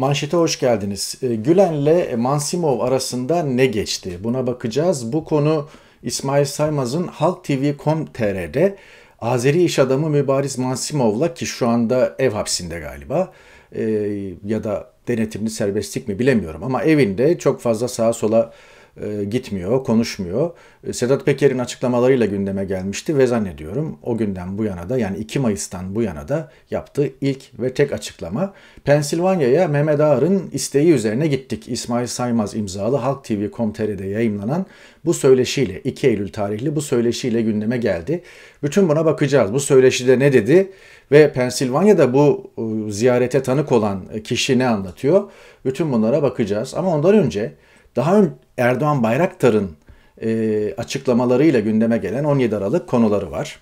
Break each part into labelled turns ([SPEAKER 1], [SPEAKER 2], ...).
[SPEAKER 1] Manşete hoş geldiniz. E, Gülen'le Mansimov arasında ne geçti? Buna bakacağız. Bu konu İsmail Saymaz'ın Halk TV.com.tr'de Azeri iş adamı Mübariz Mansimov'la ki şu anda ev hapsinde galiba e, ya da denetimli serbestlik mi bilemiyorum ama evinde çok fazla sağa sola e, gitmiyor, konuşmuyor. E, Sedat Peker'in açıklamalarıyla gündeme gelmişti ve zannediyorum o günden bu yana da yani 2 Mayıs'tan bu yana da yaptığı ilk ve tek açıklama Pensilvanya'ya Mehmet Ağar'ın isteği üzerine gittik. İsmail Saymaz imzalı Halk TV.com.tr'de yayımlanan bu söyleşiyle 2 Eylül tarihli bu söyleşiyle gündeme geldi. Bütün buna bakacağız. Bu söyleşide ne dedi ve Pensilvanya'da bu e, ziyarete tanık olan kişi ne anlatıyor? Bütün bunlara bakacağız. Ama ondan önce daha önce Erdoğan Bayraktar'ın e, açıklamalarıyla gündeme gelen 17 Aralık konuları var.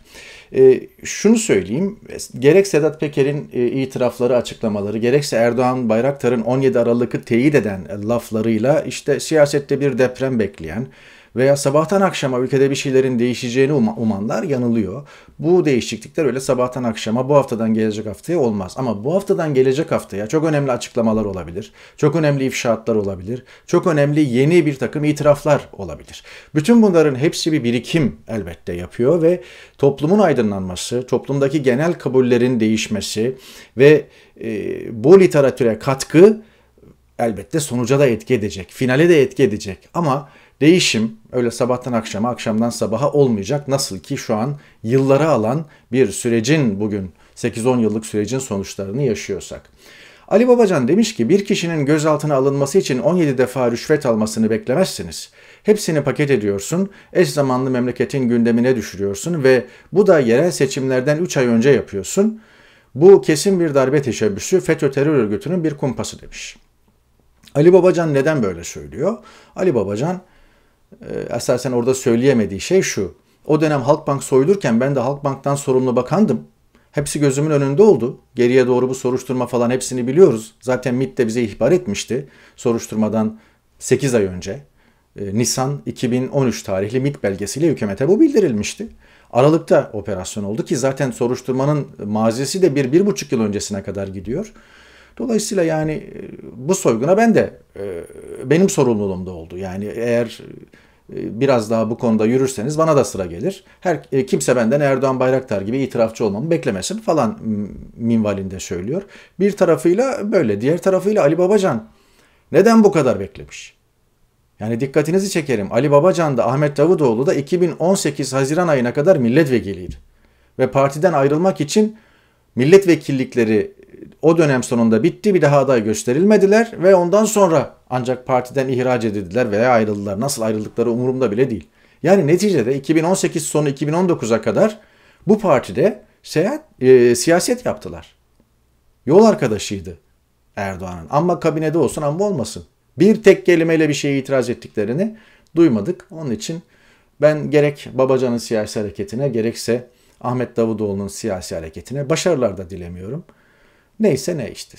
[SPEAKER 1] E, şunu söyleyeyim, gerek Sedat Peker'in e, itirafları, açıklamaları, gerekse Erdoğan Bayraktar'ın 17 Aralık'ı teyit eden laflarıyla işte siyasette bir deprem bekleyen, veya sabahtan akşama ülkede bir şeylerin değişeceğini um- umanlar yanılıyor. Bu değişiklikler öyle sabahtan akşama bu haftadan gelecek haftaya olmaz. Ama bu haftadan gelecek haftaya çok önemli açıklamalar olabilir. Çok önemli ifşaatlar olabilir. Çok önemli yeni bir takım itiraflar olabilir. Bütün bunların hepsi bir birikim elbette yapıyor ve toplumun aydınlanması, toplumdaki genel kabullerin değişmesi ve e, bu literatüre katkı elbette sonuca da etki edecek, finale de etki edecek. Ama Değişim öyle sabahtan akşama, akşamdan sabaha olmayacak. Nasıl ki şu an yıllara alan bir sürecin bugün 8-10 yıllık sürecin sonuçlarını yaşıyorsak. Ali Babacan demiş ki bir kişinin gözaltına alınması için 17 defa rüşvet almasını beklemezsiniz. Hepsini paket ediyorsun, eş zamanlı memleketin gündemine düşürüyorsun ve bu da yerel seçimlerden 3 ay önce yapıyorsun. Bu kesin bir darbe teşebbüsü FETÖ terör örgütünün bir kumpası demiş. Ali Babacan neden böyle söylüyor? Ali Babacan ee, esasen orada söyleyemediği şey şu. O dönem Halkbank soyulurken ben de Halkbank'tan sorumlu bakandım. Hepsi gözümün önünde oldu. Geriye doğru bu soruşturma falan hepsini biliyoruz. Zaten MIT de bize ihbar etmişti soruşturmadan 8 ay önce. Ee, Nisan 2013 tarihli MIT belgesiyle hükümete bu bildirilmişti. Aralıkta operasyon oldu ki zaten soruşturmanın mazisi de bir, bir buçuk yıl öncesine kadar gidiyor. Dolayısıyla yani e, bu soyguna ben de e, benim sorumluluğumda oldu. Yani eğer e, biraz daha bu konuda yürürseniz bana da sıra gelir. Her kimse benden Erdoğan Bayraktar gibi itirafçı olmamı beklemesin falan minvalinde söylüyor. Bir tarafıyla böyle, diğer tarafıyla Ali Babacan neden bu kadar beklemiş? Yani dikkatinizi çekerim. Ali Babacan da Ahmet Davutoğlu da 2018 Haziran ayına kadar milletvekiliydi. Ve partiden ayrılmak için milletvekillikleri o dönem sonunda bitti. Bir daha aday gösterilmediler ve ondan sonra ancak partiden ihraç edildiler veya ayrıldılar. Nasıl ayrıldıkları umurumda bile değil. Yani neticede 2018 sonu 2019'a kadar bu partide seyahat, e, siyaset yaptılar. Yol arkadaşıydı Erdoğan'ın. Ama kabinede olsun ama olmasın. Bir tek kelimeyle bir şeye itiraz ettiklerini duymadık. Onun için ben gerek Babacan'ın siyasi hareketine gerekse Ahmet Davutoğlu'nun siyasi hareketine başarılar da dilemiyorum. Neyse ne işte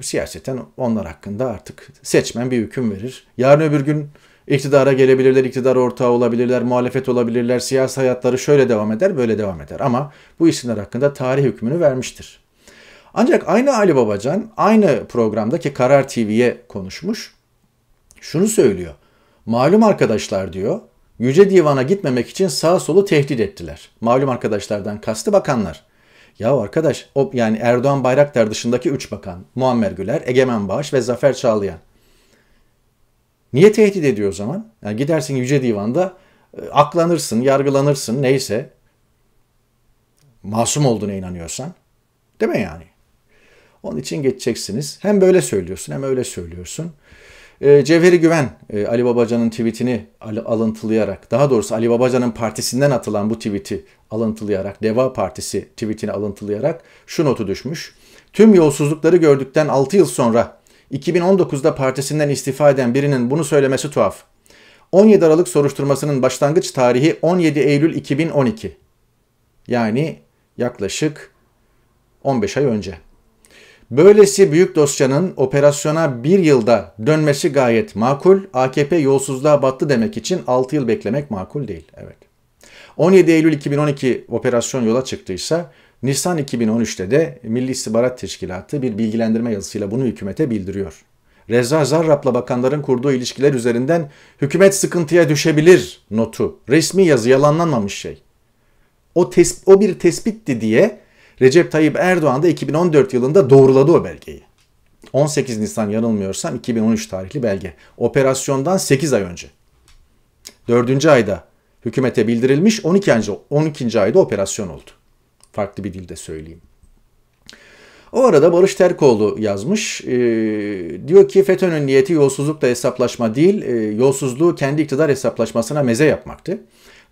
[SPEAKER 1] siyaseten onlar hakkında artık seçmen bir hüküm verir. Yarın öbür gün iktidara gelebilirler, iktidar ortağı olabilirler, muhalefet olabilirler, siyasi hayatları şöyle devam eder, böyle devam eder. Ama bu isimler hakkında tarih hükmünü vermiştir. Ancak aynı Ali Babacan aynı programdaki Karar TV'ye konuşmuş. Şunu söylüyor. Malum arkadaşlar diyor, Yüce Divan'a gitmemek için sağ solu tehdit ettiler. Malum arkadaşlardan kastı bakanlar. Ya arkadaş o yani Erdoğan Bayraktar dışındaki 3 bakan Muammer Güler, Egemen Bağış ve Zafer Çağlayan. Niye tehdit ediyor o zaman? Yani gidersin Yüce Divan'da e, aklanırsın, yargılanırsın neyse. Masum olduğuna inanıyorsan. Değil mi yani? Onun için geçeceksiniz. Hem böyle söylüyorsun hem öyle söylüyorsun e, Cevheri Güven e, Ali Babacan'ın tweetini alıntılayarak daha doğrusu Ali Babacan'ın partisinden atılan bu tweeti alıntılayarak Deva Partisi tweetini alıntılayarak şu notu düşmüş. Tüm yolsuzlukları gördükten 6 yıl sonra 2019'da partisinden istifa eden birinin bunu söylemesi tuhaf. 17 Aralık soruşturmasının başlangıç tarihi 17 Eylül 2012. Yani yaklaşık 15 ay önce. Böylesi büyük dosyanın operasyona bir yılda dönmesi gayet makul. AKP yolsuzluğa battı demek için 6 yıl beklemek makul değil. Evet. 17 Eylül 2012 operasyon yola çıktıysa Nisan 2013'te de Milli İstihbarat Teşkilatı bir bilgilendirme yazısıyla bunu hükümete bildiriyor. Reza Zarrab'la bakanların kurduğu ilişkiler üzerinden hükümet sıkıntıya düşebilir notu. Resmi yazı yalanlanmamış şey. O, tes o bir tespitti diye Recep Tayyip Erdoğan da 2014 yılında doğruladı o belgeyi. 18 Nisan yanılmıyorsam 2013 tarihli belge. Operasyondan 8 ay önce. 4. ayda hükümete bildirilmiş 12. 12. ayda operasyon oldu. Farklı bir dilde söyleyeyim. O arada Barış Terkoğlu yazmış. E, diyor ki FETÖ'nün niyeti yolsuzlukla hesaplaşma değil, e, yolsuzluğu kendi iktidar hesaplaşmasına meze yapmaktı.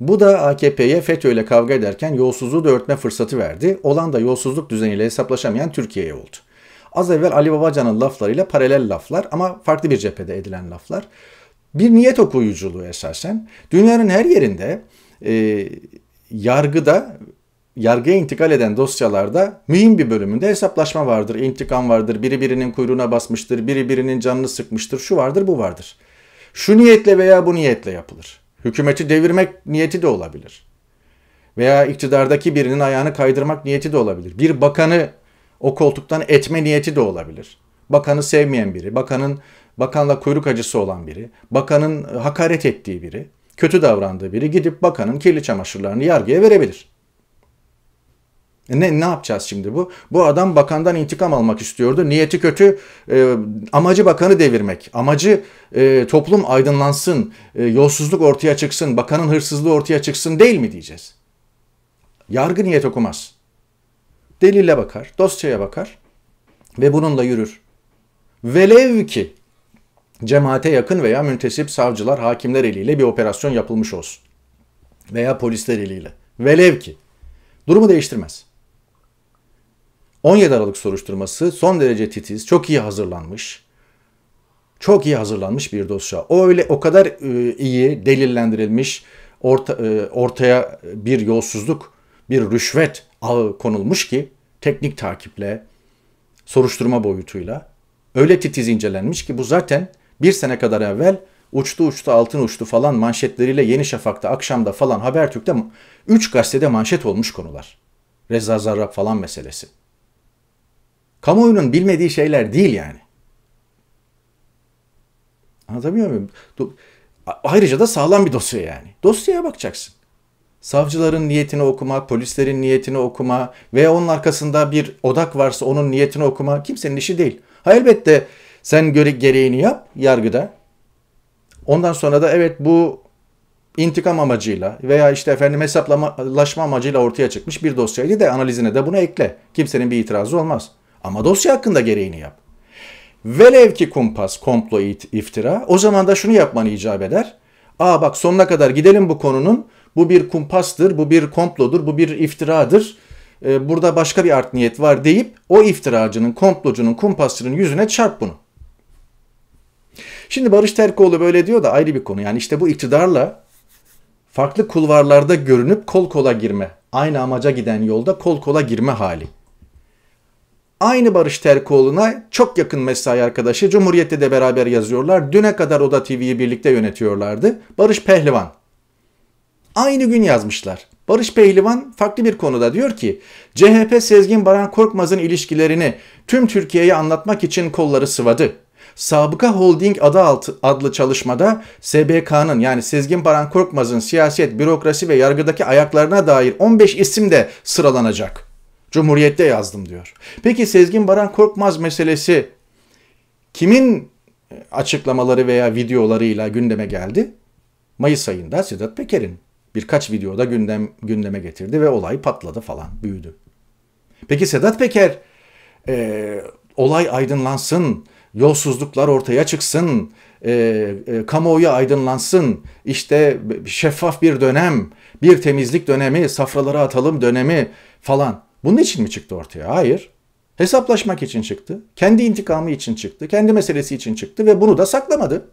[SPEAKER 1] Bu da AKP'ye FETÖ ile kavga ederken yolsuzluğu da örtme fırsatı verdi. Olan da yolsuzluk düzeniyle hesaplaşamayan Türkiye'ye oldu. Az evvel Ali Babacan'ın laflarıyla paralel laflar ama farklı bir cephede edilen laflar. Bir niyet okuyuculuğu esasen. Dünyanın her yerinde e, yargıda yargıya intikal eden dosyalarda mühim bir bölümünde hesaplaşma vardır, intikam vardır, biri birinin kuyruğuna basmıştır, biri birinin canını sıkmıştır, şu vardır, bu vardır. Şu niyetle veya bu niyetle yapılır. Hükümeti devirmek niyeti de olabilir. Veya iktidardaki birinin ayağını kaydırmak niyeti de olabilir. Bir bakanı o koltuktan etme niyeti de olabilir. Bakanı sevmeyen biri, bakanın bakanla kuyruk acısı olan biri, bakanın hakaret ettiği biri, kötü davrandığı biri gidip bakanın kirli çamaşırlarını yargıya verebilir. Ne ne yapacağız şimdi bu? Bu adam bakandan intikam almak istiyordu. Niyeti kötü. E, amacı bakanı devirmek. Amacı e, toplum aydınlansın. E, yolsuzluk ortaya çıksın. Bakanın hırsızlığı ortaya çıksın değil mi diyeceğiz? Yargı niyet okumaz. delille bakar, dosyaya bakar ve bununla yürür. Velev ki cemaate yakın veya müntesip savcılar, hakimler eliyle bir operasyon yapılmış olsun. Veya polisler eliyle. Velev ki. Durumu değiştirmez. 17 Aralık soruşturması son derece titiz, çok iyi hazırlanmış. Çok iyi hazırlanmış bir dosya. O öyle o kadar e, iyi delillendirilmiş, orta, e, ortaya bir yolsuzluk, bir rüşvet ağı konulmuş ki teknik takiple, soruşturma boyutuyla öyle titiz incelenmiş ki bu zaten bir sene kadar evvel uçtu uçtu altın uçtu falan manşetleriyle Yeni Şafak'ta akşamda falan Habertürk'te 3 gazetede manşet olmuş konular. Reza Zarrab falan meselesi. Kamuoyunun bilmediği şeyler değil yani. Anlatabiliyor muyum? Do- Ayrıca da sağlam bir dosya yani. Dosyaya bakacaksın. Savcıların niyetini okuma, polislerin niyetini okuma ve onun arkasında bir odak varsa onun niyetini okuma kimsenin işi değil. Ha elbette sen göre gereğini yap yargıda. Ondan sonra da evet bu intikam amacıyla veya işte efendim hesaplaşma amacıyla ortaya çıkmış bir dosyaydı de analizine de bunu ekle. Kimsenin bir itirazı olmaz. Ama dosya hakkında gereğini yap. Velev ki kumpas, komplo, iftira o zaman da şunu yapman icap eder. Aa bak sonuna kadar gidelim bu konunun. Bu bir kumpastır, bu bir komplodur, bu bir iftiradır. Ee, burada başka bir art niyet var deyip o iftiracının, komplocunun, kumpasçının yüzüne çarp bunu. Şimdi Barış Terkoğlu böyle diyor da ayrı bir konu. Yani işte bu iktidarla farklı kulvarlarda görünüp kol kola girme, aynı amaca giden yolda kol kola girme hali. Aynı Barış Terkoğlu'na çok yakın mesai arkadaşı Cumhuriyet'te de beraber yazıyorlar. Düne kadar Oda TV'yi birlikte yönetiyorlardı. Barış Pehlivan. Aynı gün yazmışlar. Barış Pehlivan farklı bir konuda diyor ki CHP Sezgin Baran Korkmaz'ın ilişkilerini tüm Türkiye'ye anlatmak için kolları sıvadı. Sabıka Holding adı altı, adlı çalışmada SBK'nın yani Sezgin Baran Korkmaz'ın siyaset, bürokrasi ve yargıdaki ayaklarına dair 15 isim de sıralanacak. Cumhuriyette yazdım diyor. Peki Sezgin Baran Korkmaz meselesi kimin e, açıklamaları veya videolarıyla gündeme geldi? Mayıs ayında Sedat Peker'in birkaç videoda gündem, gündeme getirdi ve olay patladı falan, büyüdü. Peki Sedat Peker e, olay aydınlansın, yolsuzluklar ortaya çıksın, e, e, kamuoyu aydınlansın, işte şeffaf bir dönem, bir temizlik dönemi, safralara atalım dönemi falan. Bunun için mi çıktı ortaya? Hayır. Hesaplaşmak için çıktı. Kendi intikamı için çıktı. Kendi meselesi için çıktı ve bunu da saklamadı.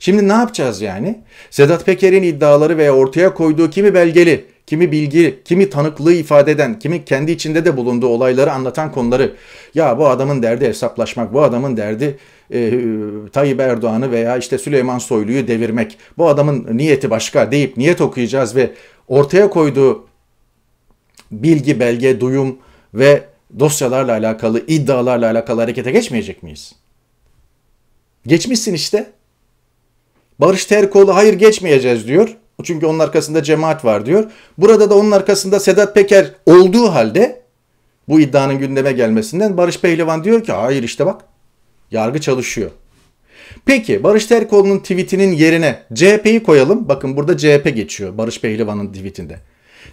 [SPEAKER 1] Şimdi ne yapacağız yani? Sedat Peker'in iddiaları veya ortaya koyduğu kimi belgeli, kimi bilgi, kimi tanıklığı ifade eden, kimi kendi içinde de bulunduğu olayları anlatan konuları. Ya bu adamın derdi hesaplaşmak, bu adamın derdi e, e Tayyip Erdoğan'ı veya işte Süleyman Soylu'yu devirmek, bu adamın niyeti başka deyip niyet okuyacağız ve ortaya koyduğu bilgi, belge, duyum ve dosyalarla alakalı, iddialarla alakalı harekete geçmeyecek miyiz? Geçmişsin işte. Barış Terkoğlu hayır geçmeyeceğiz diyor. Çünkü onun arkasında cemaat var diyor. Burada da onun arkasında Sedat Peker olduğu halde bu iddianın gündeme gelmesinden Barış Pehlivan diyor ki hayır işte bak yargı çalışıyor. Peki Barış Terkoğlu'nun tweetinin yerine CHP'yi koyalım. Bakın burada CHP geçiyor Barış Pehlivan'ın tweetinde.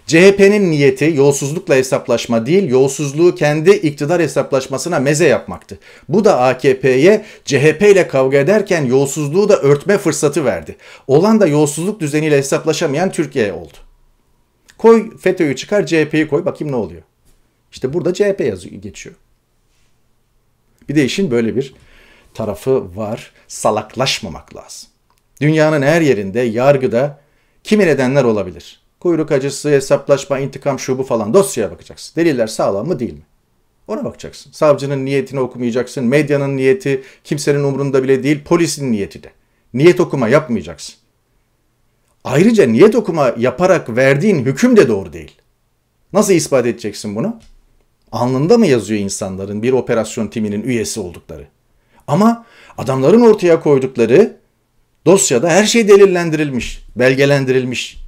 [SPEAKER 1] CHP'nin niyeti yolsuzlukla hesaplaşma değil, yolsuzluğu kendi iktidar hesaplaşmasına meze yapmaktı. Bu da AKP'ye CHP ile kavga ederken yolsuzluğu da örtme fırsatı verdi. Olan da yolsuzluk düzeniyle hesaplaşamayan Türkiye oldu. Koy FETÖ'yü çıkar CHP'yi koy bakayım ne oluyor. İşte burada CHP yazıyor, geçiyor. Bir de işin böyle bir tarafı var. Salaklaşmamak lazım. Dünyanın her yerinde yargıda kimi nedenler olabilir. Kuyruk acısı, hesaplaşma, intikam şubu falan dosyaya bakacaksın. Deliller sağlam mı değil mi? Ona bakacaksın. Savcının niyetini okumayacaksın. Medyanın niyeti kimsenin umurunda bile değil. Polisin niyeti de. Niyet okuma yapmayacaksın. Ayrıca niyet okuma yaparak verdiğin hüküm de doğru değil. Nasıl ispat edeceksin bunu? Alnında mı yazıyor insanların bir operasyon timinin üyesi oldukları? Ama adamların ortaya koydukları dosyada her şey delillendirilmiş, belgelendirilmiş.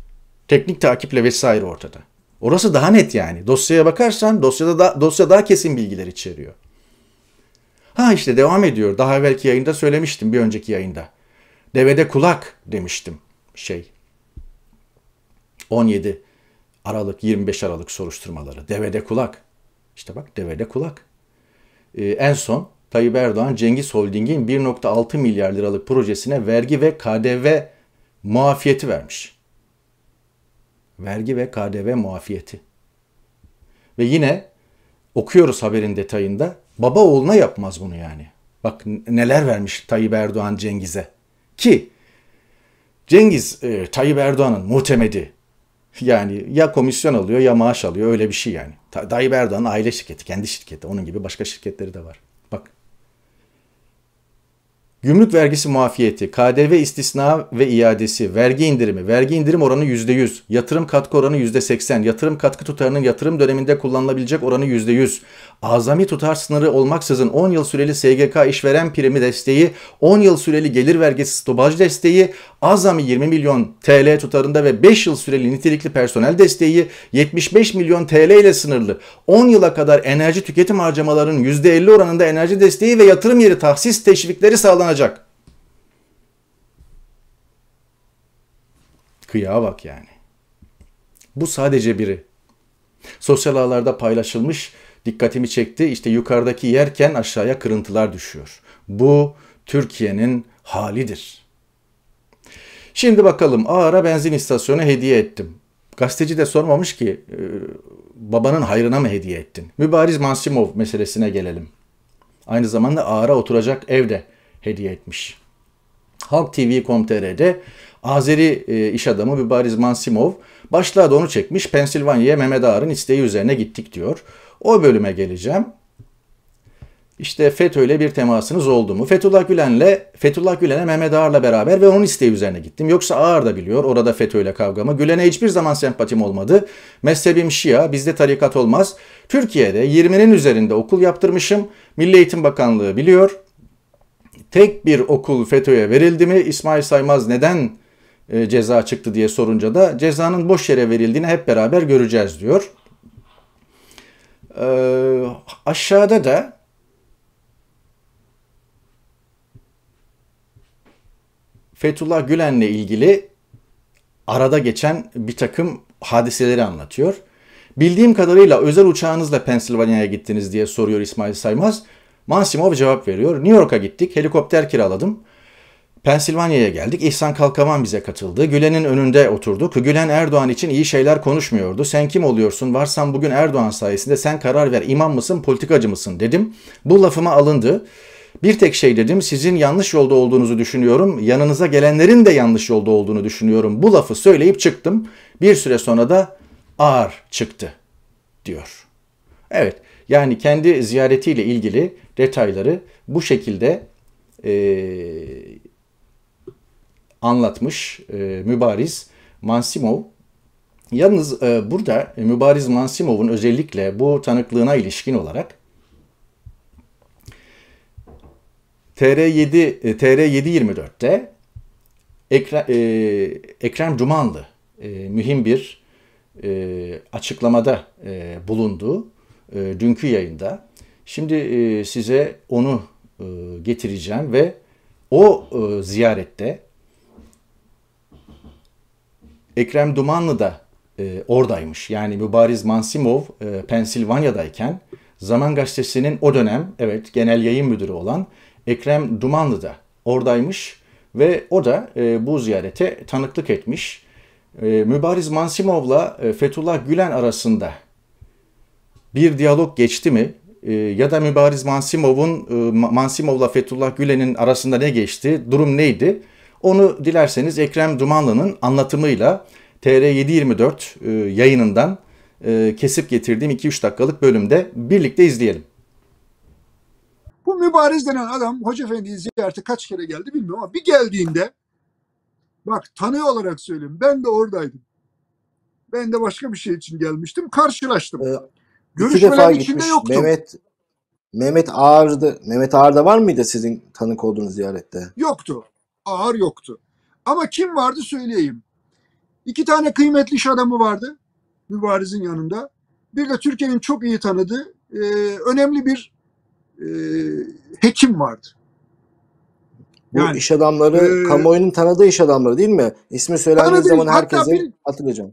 [SPEAKER 1] Teknik takiple vesaire ortada. Orası daha net yani. Dosyaya bakarsan dosyada da, dosya daha kesin bilgiler içeriyor. Ha işte devam ediyor. Daha evvelki yayında söylemiştim bir önceki yayında. Devede kulak demiştim şey. 17 Aralık 25 Aralık soruşturmaları. Devede kulak. İşte bak devede kulak. Ee, en son Tayyip Erdoğan Cengiz Holding'in 1.6 milyar liralık projesine vergi ve KDV muafiyeti vermiş vergi ve KDV muafiyeti. Ve yine okuyoruz haberin detayında baba oğluna yapmaz bunu yani. Bak neler vermiş Tayyip Erdoğan Cengiz'e. Ki Cengiz e, Tayyip Erdoğan'ın muhtemedi. Yani ya komisyon alıyor ya maaş alıyor öyle bir şey yani. Tayyip Erdoğan aile şirketi, kendi şirketi. Onun gibi başka şirketleri de var. Gümrük vergisi muafiyeti, KDV istisna ve iadesi, vergi indirimi, vergi indirim oranı %100, yatırım katkı oranı %80, yatırım katkı tutarının yatırım döneminde kullanılabilecek oranı %100, azami tutar sınırı olmaksızın 10 yıl süreli SGK işveren primi desteği, 10 yıl süreli gelir vergisi stopaj desteği, azami 20 milyon TL tutarında ve 5 yıl süreli nitelikli personel desteği 75 milyon TL ile sınırlı. 10 yıla kadar enerji tüketim harcamalarının %50 oranında enerji desteği ve yatırım yeri tahsis teşvikleri sağlanacak kazanacak. Kıyağa bak yani. Bu sadece biri. Sosyal ağlarda paylaşılmış dikkatimi çekti. İşte yukarıdaki yerken aşağıya kırıntılar düşüyor. Bu Türkiye'nin halidir. Şimdi bakalım Ağar'a benzin istasyonu hediye ettim. Gazeteci de sormamış ki ee, babanın hayrına mı hediye ettin? Mübariz Mansimov meselesine gelelim. Aynı zamanda Ağar'a oturacak evde hediye etmiş. Halk TV.com.tr'de Azeri e, iş adamı bir Bibariz Mansimov başlığa da onu çekmiş. Pensilvanya'ya Mehmet Ağar'ın isteği üzerine gittik diyor. O bölüme geleceğim. İşte FETÖ ile bir temasınız oldu mu? Fethullah Gülen'le Fethullah Gülen'e Mehmet Ağar'la beraber ve onun isteği üzerine gittim. Yoksa Ağar da biliyor orada FETÖ ile kavgamı. Gülen'e hiçbir zaman sempatim olmadı. Mezhebim Şia, bizde tarikat olmaz. Türkiye'de 20'nin üzerinde okul yaptırmışım. Milli Eğitim Bakanlığı biliyor tek bir okul FETÖ'ye verildi mi? İsmail Saymaz neden e, ceza çıktı diye sorunca da cezanın boş yere verildiğini hep beraber göreceğiz diyor. E, aşağıda da Fethullah Gülen'le ilgili arada geçen bir takım hadiseleri anlatıyor. Bildiğim kadarıyla özel uçağınızla Pensilvanya'ya gittiniz diye soruyor İsmail Saymaz. Mansimov cevap veriyor. New York'a gittik, helikopter kiraladım. Pensilvanya'ya geldik. İhsan Kalkavan bize katıldı. Gülen'in önünde oturduk. Gülen Erdoğan için iyi şeyler konuşmuyordu. Sen kim oluyorsun? Varsan bugün Erdoğan sayesinde sen karar ver. İmam mısın, politikacı mısın dedim. Bu lafıma alındı. Bir tek şey dedim. Sizin yanlış yolda olduğunuzu düşünüyorum. Yanınıza gelenlerin de yanlış yolda olduğunu düşünüyorum. Bu lafı söyleyip çıktım. Bir süre sonra da ağır çıktı diyor. Evet. Yani kendi ziyaretiyle ilgili detayları bu şekilde e, anlatmış e, mübariz Mansimov. Yalnız e, burada e, mübariz Mansimov'un özellikle bu tanıklığına ilişkin olarak TR7 e, TR724'te Ekre, e, Ekrem Cumanlı e, mühim bir e, açıklamada e, bulundu e, dünkü yayında. Şimdi e, size onu e, getireceğim ve o e, ziyarette Ekrem Dumanlı da e, oradaymış. Yani Mübariz Mansimov e, Pensilvanya'dayken Zaman Gazetesi'nin o dönem evet genel yayın müdürü olan Ekrem Dumanlı da oradaymış ve o da e, bu ziyarete tanıklık etmiş. E, Mübariz Mansimov'la e, Fethullah Gülen arasında bir diyalog geçti mi? Ee, ya da Mübariz Mansimov'un e, Mansimov'la Fethullah Gülen'in arasında ne geçti? Durum neydi? Onu dilerseniz Ekrem Dumanlı'nın anlatımıyla TR724 e, yayınından e, kesip getirdiğim 2-3 dakikalık bölümde birlikte izleyelim.
[SPEAKER 2] Bu mübariz denen adam Hoca Efendi'yi ziyarete kaç kere geldi bilmiyorum ama bir geldiğinde bak tanı olarak söyleyeyim ben de oradaydım. Ben de başka bir şey için gelmiştim karşılaştım. Evet.
[SPEAKER 1] Görüşmelerin defa gitmiş. Yoktum. Mehmet
[SPEAKER 2] Mehmet Ağar'da Mehmet Ağar'da var mıydı sizin tanık olduğunuz ziyarette? Yoktu. Ağar yoktu. Ama kim vardı söyleyeyim. İki tane kıymetli iş adamı vardı Mübariz'in yanında. Bir de Türkiye'nin çok iyi tanıdığı e, önemli bir e, hekim vardı. Bu yani, iş adamları e, kamuoyunun tanıdığı iş adamları değil mi? İsmi söylendiği zaman herkese hatırlayacağım.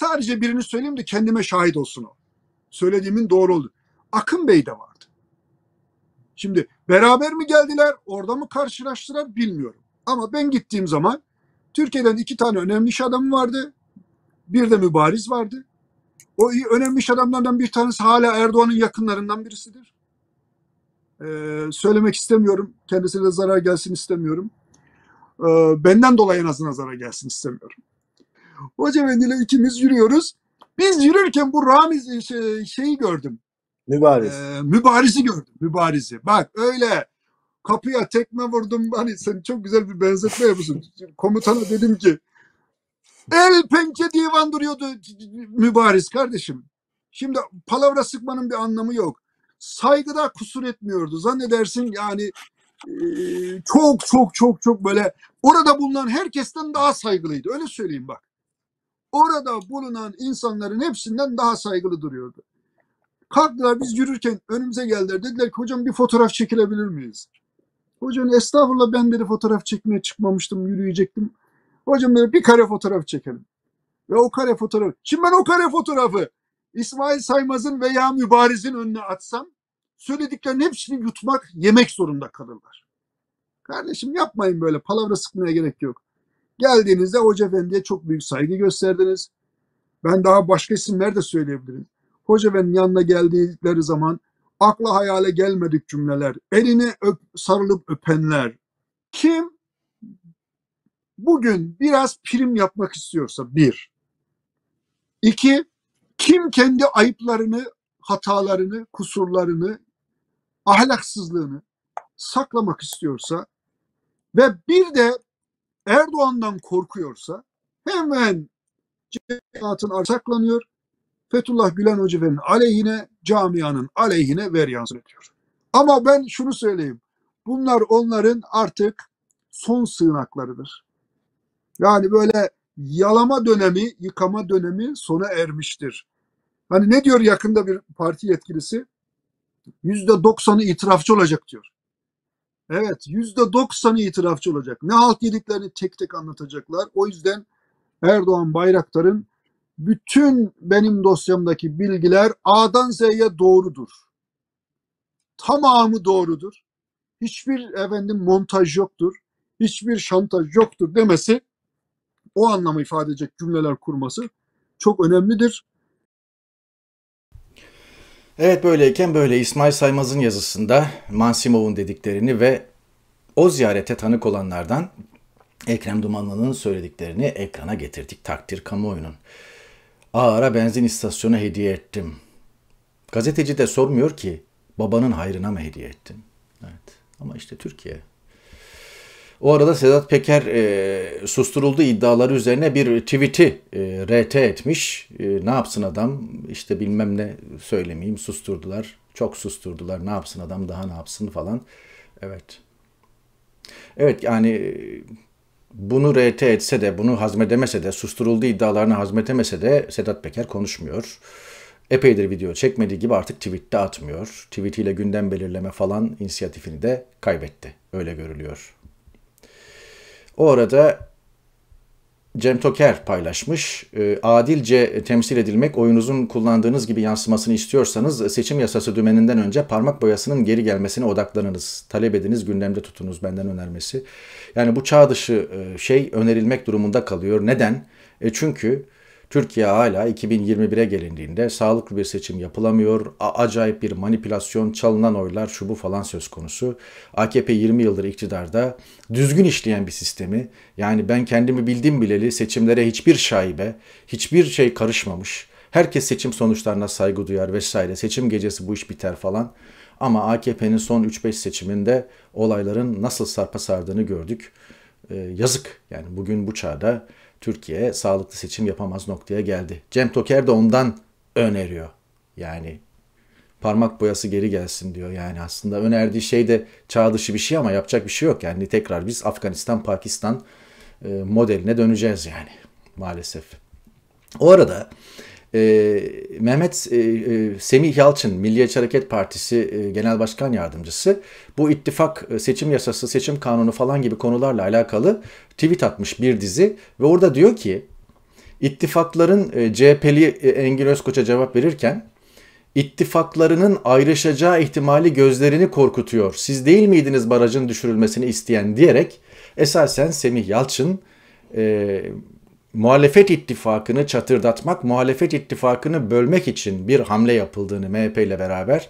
[SPEAKER 2] Sadece birini söyleyeyim de kendime şahit olsun o. Söylediğimin doğru oldu. Akın Bey de vardı. Şimdi beraber mi geldiler, orada mı karşılaştılar bilmiyorum. Ama ben gittiğim zaman Türkiye'den iki tane önemli iş adamı vardı. Bir de mübariz vardı. O önemli iş adamlardan bir tanesi hala Erdoğan'ın yakınlarından birisidir. Ee, söylemek istemiyorum. Kendisine de zarar gelsin istemiyorum. Ee, benden dolayı en azından zarar gelsin istemiyorum. Hoca Efendi ikimiz yürüyoruz. Biz yürürken bu Ramiz e, şey, şeyi gördüm. Mübariz. Ee, mübarizi gördüm. Mübarizi. Bak öyle kapıya tekme vurdum. Hani sen çok güzel bir benzetme yapıyorsun. Komutana dedim ki el pençe divan duruyordu mübariz kardeşim. Şimdi palavra sıkmanın bir anlamı yok. Saygıda kusur etmiyordu. Zannedersin yani e, çok çok çok çok böyle orada bulunan herkesten daha saygılıydı. Öyle söyleyeyim bak orada bulunan insanların hepsinden daha saygılı duruyordu. Kalktılar biz yürürken önümüze geldiler. Dediler ki hocam bir fotoğraf çekilebilir miyiz? Hocam estağfurullah ben dedi fotoğraf çekmeye çıkmamıştım, yürüyecektim. Hocam dedi bir kare fotoğraf çekelim. Ve o kare fotoğraf. Şimdi ben o kare fotoğrafı İsmail Saymaz'ın veya Mübariz'in önüne atsam söylediklerinin hepsini yutmak, yemek zorunda kalırlar. Kardeşim yapmayın böyle palavra sıkmaya gerek yok. Geldiğinizde Hoca Efendi'ye çok büyük saygı gösterdiniz. Ben daha başka isimler de söyleyebilirim. Hoca Efendi'nin yanına geldikleri zaman akla hayale gelmedik cümleler, elini öp, sarılıp öpenler. Kim bugün biraz prim yapmak istiyorsa bir. İki, kim kendi ayıplarını, hatalarını, kusurlarını, ahlaksızlığını saklamak istiyorsa ve bir de Erdoğan'dan korkuyorsa hemen cemaatın arsaklanıyor. Fethullah Gülen Hoca'nın aleyhine, camianın aleyhine veryan ediyor. Ama ben şunu söyleyeyim. Bunlar onların artık son sığınaklarıdır. Yani böyle yalama dönemi, yıkama dönemi sona ermiştir. Hani ne diyor yakında bir parti yetkilisi? Yüzde itirafçı olacak diyor. Evet yüzde doksanı itirafçı olacak. Ne halt yediklerini tek tek anlatacaklar. O yüzden Erdoğan Bayraktar'ın bütün benim dosyamdaki bilgiler A'dan Z'ye doğrudur. Tamamı doğrudur. Hiçbir efendim montaj yoktur. Hiçbir şantaj yoktur demesi o anlamı ifade edecek cümleler kurması çok önemlidir.
[SPEAKER 1] Evet böyleyken böyle İsmail Saymaz'ın yazısında Mansimov'un dediklerini ve o ziyarete tanık olanlardan Ekrem Dumanlı'nın söylediklerini ekrana getirdik takdir kamuoyunun. Ağara benzin istasyonu hediye ettim. Gazeteci de sormuyor ki babanın hayrına mı hediye ettim? Evet ama işte Türkiye o arada Sedat Peker e, susturuldu iddiaları üzerine bir tweet'i e, RT etmiş. E, ne yapsın adam İşte bilmem ne söylemeyeyim susturdular. Çok susturdular ne yapsın adam daha ne yapsın falan. Evet. Evet yani e, bunu RT etse de bunu hazmedemese de susturulduğu iddialarını hazmetemese de Sedat Peker konuşmuyor. Epeydir video çekmediği gibi artık tweette atmıyor. Tweetiyle gündem belirleme falan inisiyatifini de kaybetti. Öyle görülüyor. O arada Cem Toker paylaşmış. Ee, adilce temsil edilmek oyunuzun kullandığınız gibi yansımasını istiyorsanız seçim yasası dümeninden önce parmak boyasının geri gelmesine odaklanınız. Talep ediniz, gündemde tutunuz benden önermesi. Yani bu çağ dışı e, şey önerilmek durumunda kalıyor. Neden? E çünkü Türkiye hala 2021'e gelindiğinde sağlıklı bir seçim yapılamıyor, acayip bir manipülasyon, çalınan oylar, şu bu falan söz konusu. AKP 20 yıldır iktidarda düzgün işleyen bir sistemi, yani ben kendimi bildim bileli seçimlere hiçbir şaibe, hiçbir şey karışmamış, herkes seçim sonuçlarına saygı duyar vesaire, seçim gecesi bu iş biter falan. Ama AKP'nin son 3-5 seçiminde olayların nasıl sarpa sardığını gördük. Ee, yazık yani bugün bu çağda Türkiye sağlıklı seçim yapamaz noktaya geldi. Cem Toker de ondan öneriyor. Yani parmak boyası geri gelsin diyor. Yani aslında önerdiği şey de çağ dışı bir şey ama yapacak bir şey yok. Yani tekrar biz Afganistan, Pakistan e, modeline döneceğiz yani maalesef. O arada e, Mehmet e, e, Semih Yalçın, Milliyetçi Hareket Partisi e, Genel Başkan Yardımcısı bu ittifak e, seçim yasası, seçim kanunu falan gibi konularla alakalı tweet atmış bir dizi ve orada diyor ki ittifakların e, CHP'li e, Engin Özkoç'a cevap verirken ittifaklarının ayrışacağı ihtimali gözlerini korkutuyor. Siz değil miydiniz barajın düşürülmesini isteyen diyerek esasen Semih Yalçın e, muhalefet ittifakını çatırdatmak, muhalefet ittifakını bölmek için bir hamle yapıldığını MHP ile beraber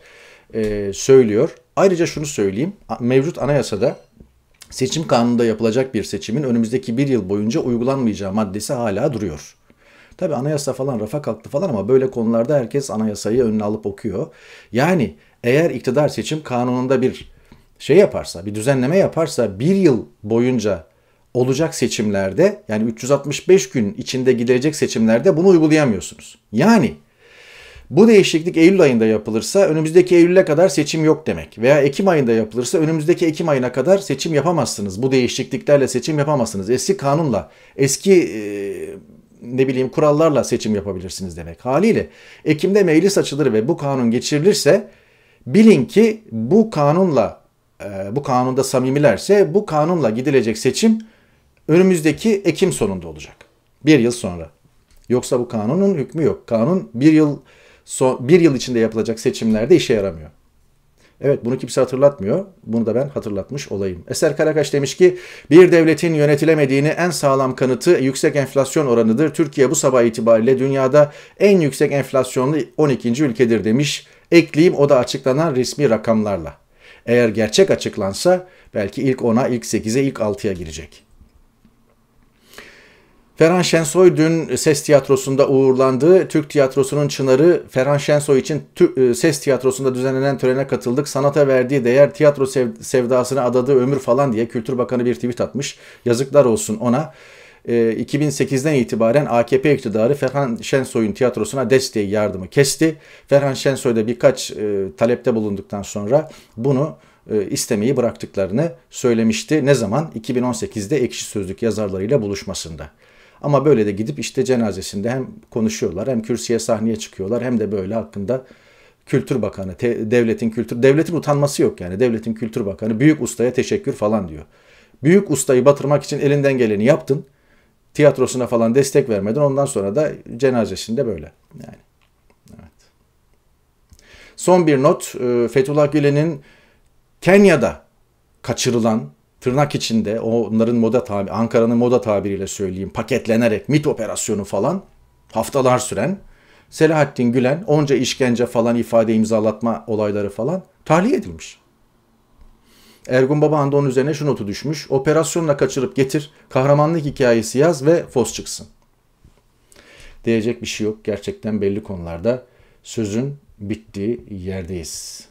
[SPEAKER 1] e, söylüyor. Ayrıca şunu söyleyeyim, mevcut anayasada seçim kanununda yapılacak bir seçimin önümüzdeki bir yıl boyunca uygulanmayacağı maddesi hala duruyor. Tabi anayasa falan rafa kalktı falan ama böyle konularda herkes anayasayı önüne alıp okuyor. Yani eğer iktidar seçim kanununda bir şey yaparsa, bir düzenleme yaparsa bir yıl boyunca olacak seçimlerde yani 365 gün içinde gidilecek seçimlerde bunu uygulayamıyorsunuz. Yani bu değişiklik Eylül ayında yapılırsa önümüzdeki Eylül'e kadar seçim yok demek. Veya Ekim ayında yapılırsa önümüzdeki Ekim ayına kadar seçim yapamazsınız. Bu değişikliklerle seçim yapamazsınız. Eski kanunla, eski e, ne bileyim kurallarla seçim yapabilirsiniz demek. Haliyle Ekim'de meclis açılır ve bu kanun geçirilirse bilin ki bu kanunla e, bu kanunda samimilerse bu kanunla gidilecek seçim önümüzdeki Ekim sonunda olacak. Bir yıl sonra. Yoksa bu kanunun hükmü yok. Kanun bir yıl son, bir yıl içinde yapılacak seçimlerde işe yaramıyor. Evet bunu kimse hatırlatmıyor. Bunu da ben hatırlatmış olayım. Eser Karakaş demiş ki bir devletin yönetilemediğini en sağlam kanıtı yüksek enflasyon oranıdır. Türkiye bu sabah itibariyle dünyada en yüksek enflasyonlu 12. ülkedir demiş. Ekleyeyim o da açıklanan resmi rakamlarla. Eğer gerçek açıklansa belki ilk 10'a, ilk 8'e, ilk 6'ya girecek. Ferhan Şensoy dün Ses Tiyatrosu'nda uğurlandı. Türk Tiyatrosu'nun çınarı Ferhan Şensoy için Tür e, Ses Tiyatrosu'nda düzenlenen törene katıldık. Sanata verdiği değer tiyatro sev sevdasına adadığı ömür falan diye Kültür Bakanı bir tweet atmış. Yazıklar olsun ona. E, 2008'den itibaren AKP iktidarı Ferhan Şensoy'un tiyatrosuna desteği yardımı kesti. Ferhan Şensoy da birkaç e, talepte bulunduktan sonra bunu e, istemeyi bıraktıklarını söylemişti. Ne zaman? 2018'de Ekşi Sözlük yazarlarıyla buluşmasında. Ama böyle de gidip işte cenazesinde hem konuşuyorlar hem kürsüye sahneye çıkıyorlar hem de böyle hakkında Kültür Bakanı, te, devletin kültür, devletin utanması yok yani. Devletin Kültür Bakanı büyük ustaya teşekkür falan diyor. Büyük ustayı batırmak için elinden geleni yaptın. Tiyatrosuna falan destek vermedin. Ondan sonra da cenazesinde böyle. Yani. Evet. Son bir not. Fethullah Gülen'in Kenya'da kaçırılan tırnak içinde onların moda tabi Ankara'nın moda tabiriyle söyleyeyim paketlenerek mit operasyonu falan haftalar süren Selahattin Gülen onca işkence falan ifade imzalatma olayları falan tahliye edilmiş. Ergun Baba da onun üzerine şu notu düşmüş. Operasyonla kaçırıp getir, kahramanlık hikayesi yaz ve fos çıksın. Diyecek bir şey yok. Gerçekten belli konularda sözün bittiği yerdeyiz.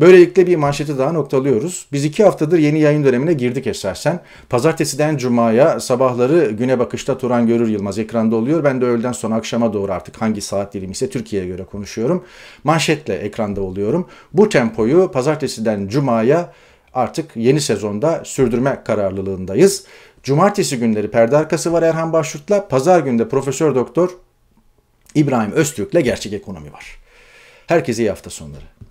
[SPEAKER 1] Böylelikle bir manşeti daha noktalıyoruz. Biz iki haftadır yeni yayın dönemine girdik esasen. Pazartesiden Cuma'ya sabahları güne bakışta Turan Görür Yılmaz ekranda oluyor. Ben de öğleden sonra akşama doğru artık hangi saat dilimi ise Türkiye'ye göre konuşuyorum. Manşetle ekranda oluyorum. Bu tempoyu pazartesiden Cuma'ya artık yeni sezonda sürdürme kararlılığındayız. Cumartesi günleri perde arkası var Erhan Başşurt'la. Pazar günde Profesör Doktor İbrahim Öztürk'le Gerçek Ekonomi var. Herkese iyi hafta sonları.